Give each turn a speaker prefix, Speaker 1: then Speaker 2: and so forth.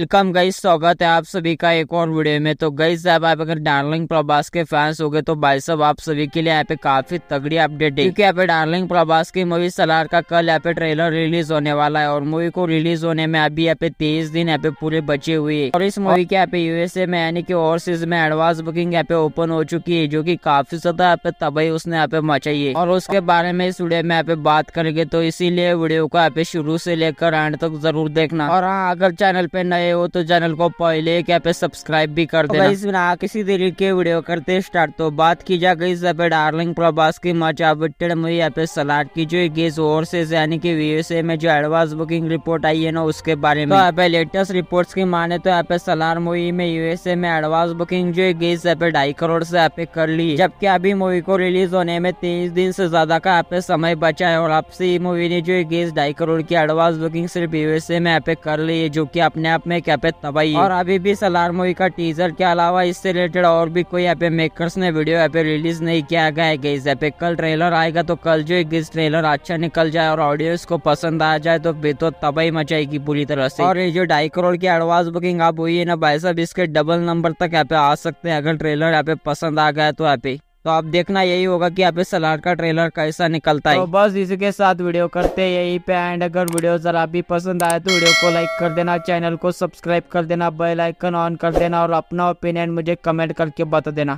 Speaker 1: welcome guys स्वागत है आप सभी का एक और वीडियो में तो गई साहब आप अगर डार्लिंग प्रभास के फैंस हो गए तो भाई साहब आप सभी के लिए यहाँ पे काफी तगड़ी अपडेट है क्योंकि यहाँ पे डार्लिंग प्रभास की मूवी सलार का कल यहाँ पे ट्रेलर रिलीज होने वाला है और मूवी को रिलीज होने में अभी यहाँ पे तेईस दिन यहाँ पे पूरे बचे हुए और इस मूवी के यहाँ पे यूएसए में यानी और ओवरसीज में एडवांस बुकिंग यहाँ पे ओपन हो चुकी है जो की काफी ज्यादा यहाँ पे तबाही उसने यहाँ पे मचाई है और उसके बारे में इस वीडियो में यहाँ पे बात करेंगे तो इसीलिए वीडियो को यहाँ पे शुरू से लेकर एंड तक जरूर देखना और हाँ अगर चैनल पे नए नए हो तो चैनल को पहले क्या पे सब्सक्राइब भी कर देना इस बिना किसी दिल के वीडियो करते स्टार्ट तो बात की जा गई डार्लिंग प्रभास की मच बिटेड मूवी यहाँ पे सलाड की जो गेस और से यानी कि एस में जो एडवांस बुकिंग रिपोर्ट आई है ना उसके बारे में यहाँ तो पे लेटेस्ट रिपोर्ट की माने तो यहाँ पे सलार मूवी में यूएसए में एडवांस बुकिंग जो गेस यहाँ पे ढाई करोड़ से यहाँ पे कर ली जबकि अभी मूवी को रिलीज होने में तेईस दिन से ज्यादा का यहाँ पे समय बचा है और आपसे मूवी ने जो गेस ढाई करोड़ की एडवांस बुकिंग सिर्फ यूएसए में यहाँ पे कर ली है जो की अपने आप में में पे तबाही और अभी भी सलार मूवी का टीजर के अलावा इससे रिलेटेड और भी कोई यहाँ पे मेकर्स ने वीडियो यहाँ पे रिलीज नहीं किया गया है गई पे कल ट्रेलर आएगा तो कल जो इस ट्रेलर अच्छा निकल जाए और ऑडियंस को पसंद आ जाए तो बे तो तबाही मचाएगी पूरी तरह से और ये जो ढाई करोड़ की एडवांस बुकिंग आप हुई है ना भाई साहब इसके डबल नंबर तक यहाँ पे आ सकते हैं अगर ट्रेलर यहाँ पे पसंद आ गया तो यहाँ पे तो आप देखना यही होगा कि आप पे सलार का ट्रेलर कैसा निकलता है तो बस इसी के साथ वीडियो करते हैं यही पे एंड अगर वीडियो जरा भी पसंद आए तो वीडियो को लाइक कर देना चैनल को सब्सक्राइब कर देना बेल आइकन ऑन कर देना और अपना ओपिनियन मुझे कमेंट करके बता देना